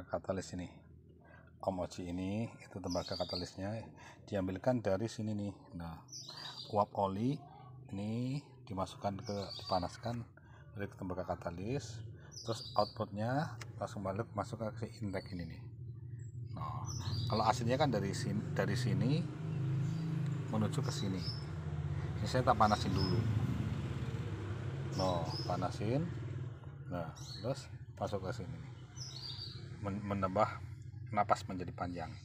tembaga katalis ini omoji ini itu tembaga katalisnya diambilkan dari sini nih nah uap oli ini dimasukkan ke dipanaskan dari tembaga katalis terus outputnya langsung balik masuk ke intake ini nih nah kalau aslinya kan dari sini dari sini menuju ke sini ini saya tak panasin dulu no nah, panasin nah terus masuk ke sini nih menambah napas menjadi panjang